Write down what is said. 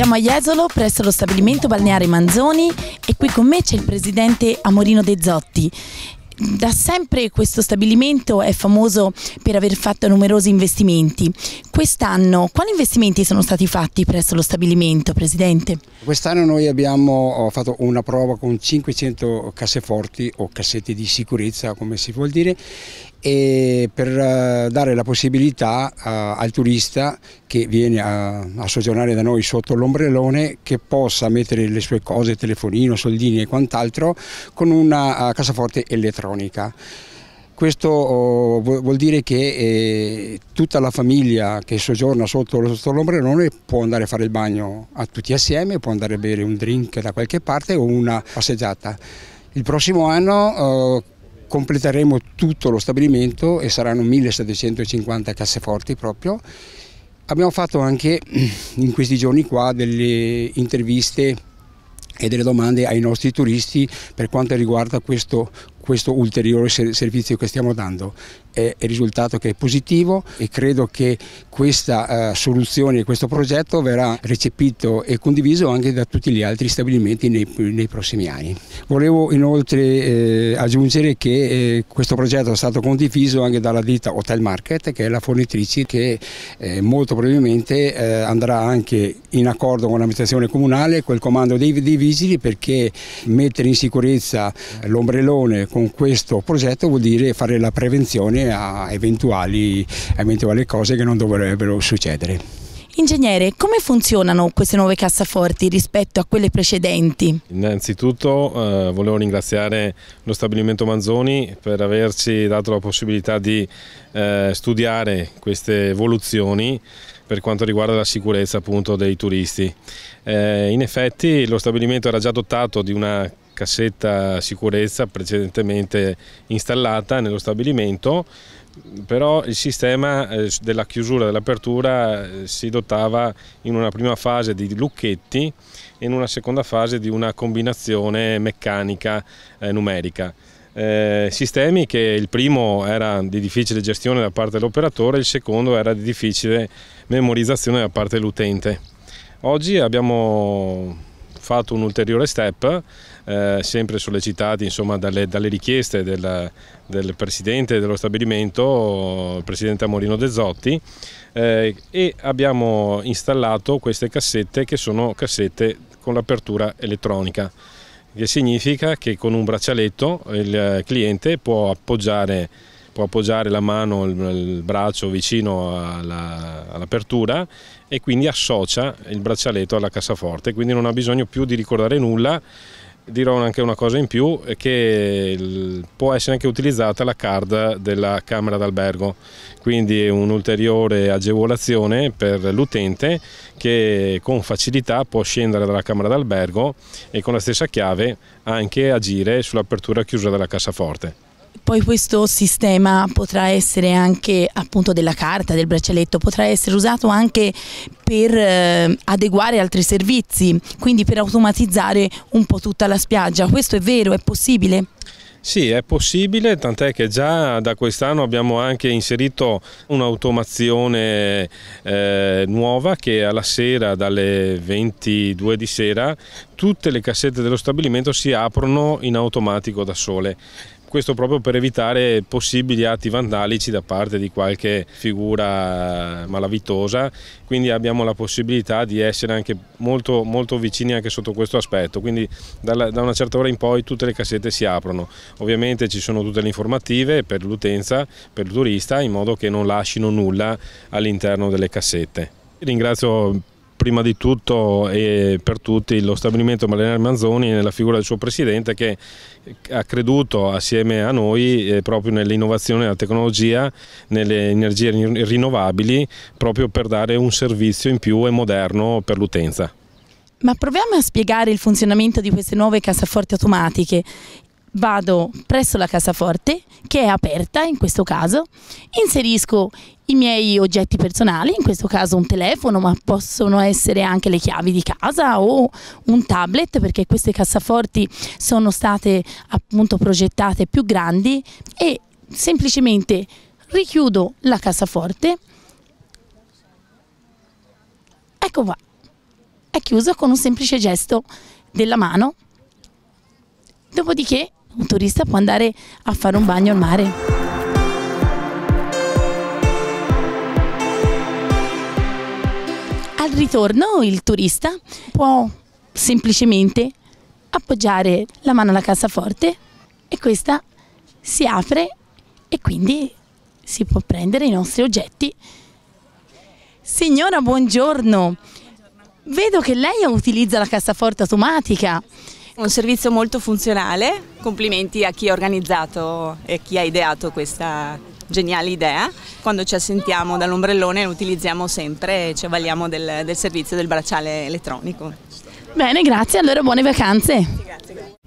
Siamo a Jesolo presso lo stabilimento balneare Manzoni e qui con me c'è il presidente Amorino De Zotti. Da sempre questo stabilimento è famoso per aver fatto numerosi investimenti. Quest'anno quali investimenti sono stati fatti presso lo stabilimento, Presidente? Quest'anno noi abbiamo eh, fatto una prova con 500 casseforti o cassette di sicurezza, come si vuol dire, e per eh, dare la possibilità eh, al turista che viene a, a soggiornare da noi sotto l'ombrellone che possa mettere le sue cose, telefonino, soldini e quant'altro con una eh, cassaforte elettronica. Questo oh, vuol dire che tutta la famiglia che soggiorna sotto, sotto l'ombrellone può andare a fare il bagno a tutti assieme, può andare a bere un drink da qualche parte o una passeggiata. Il prossimo anno oh, completeremo tutto lo stabilimento e saranno 1750 casseforti proprio. Abbiamo fatto anche mm, in questi giorni qua delle interviste e delle domande ai nostri turisti per quanto riguarda questo questo ulteriore servizio che stiamo dando. È il risultato che è positivo e credo che questa eh, soluzione questo progetto verrà recepito e condiviso anche da tutti gli altri stabilimenti nei, nei prossimi anni. Volevo inoltre eh, aggiungere che eh, questo progetto è stato condiviso anche dalla ditta Hotel Market che è la fornitrice che eh, molto probabilmente eh, andrà anche in accordo con l'amministrazione comunale, col comando dei, dei vigili perché mettere in sicurezza eh, l'ombrellone con con questo progetto vuol dire fare la prevenzione a eventuali, eventuali cose che non dovrebbero succedere. Ingegnere, come funzionano queste nuove cassaforti rispetto a quelle precedenti? Innanzitutto eh, volevo ringraziare lo stabilimento Manzoni per averci dato la possibilità di eh, studiare queste evoluzioni per quanto riguarda la sicurezza appunto, dei turisti. Eh, in effetti lo stabilimento era già dotato di una cassetta sicurezza precedentemente installata nello stabilimento, però il sistema eh, della chiusura e dell'apertura eh, si dotava in una prima fase di lucchetti e in una seconda fase di una combinazione meccanica eh, numerica. Eh, sistemi che il primo era di difficile gestione da parte dell'operatore, il secondo era di difficile memorizzazione da parte dell'utente. Oggi abbiamo fatto un ulteriore step, eh, sempre sollecitati insomma, dalle, dalle, richieste del, del, Presidente dello stabilimento, il Presidente Amorino De Zotti, eh, e abbiamo installato queste cassette che sono cassette con l'apertura elettronica che significa che con un braccialetto il cliente può appoggiare può appoggiare la mano, il, braccio vicino all'apertura e quindi associa il braccialetto alla cassaforte, quindi non ha bisogno più di ricordare nulla. Dirò anche una cosa in più, che può essere anche utilizzata la card della Camera d'Albergo, quindi un'ulteriore agevolazione per l'utente che con facilità può scendere dalla Camera d'Albergo e con la stessa chiave anche agire sull'apertura e chiusura della cassaforte. Poi questo sistema potrà essere anche appunto della carta, del braccialetto, potrà essere usato anche per eh, adeguare altri servizi, quindi per automatizzare un po' tutta la spiaggia. Questo è vero, è possibile? Sì, è possibile, tant'è che già da quest'anno abbiamo anche inserito un'automazione eh, nuova che alla sera, dalle 22 di sera, tutte le cassette dello stabilimento si aprono in automatico da sole questo proprio per evitare possibili atti vandalici da parte di qualche figura malavitosa, quindi abbiamo la possibilità di essere anche molto, molto vicini anche sotto questo aspetto, quindi dalla, da una certa ora in poi tutte le cassette si aprono, ovviamente ci sono tutte le informative per l'utenza, per il turista, in modo che non lasciano nulla all'interno delle cassette. Ringrazio prima di tutto e per tutti lo stabilimento Malenare Manzoni nella figura del suo presidente che ha creduto assieme a noi eh, proprio nell'innovazione, nella tecnologia, nelle energie rinnovabili proprio per dare un servizio in più e moderno per l'utenza. Ma proviamo a spiegare il funzionamento di queste nuove cassaforti automatiche vado presso la cassaforte che è aperta in questo caso, inserisco i miei oggetti personali, in questo caso un telefono, ma possono essere anche le chiavi di casa o un tablet perché queste cassaforti sono state appunto progettate più grandi e semplicemente richiudo la cassaforte. Ecco qua. È chiuso con un semplice gesto della mano Dopodiché un turista può andare a fare un bagno al mare. Al ritorno il turista può semplicemente appoggiare la mano alla cassaforte e questa si apre e quindi si può prendere i nostri oggetti. Signora, buongiorno. Vedo che lei utilizza la cassaforte automatica. Un servizio molto funzionale, complimenti a chi ha organizzato e a chi ha ideato questa geniale idea. Quando ci assentiamo dall'ombrellone lo utilizziamo sempre e ci avvaliamo del, del servizio del bracciale elettronico. Bene, grazie, allora buone vacanze. Sì, grazie.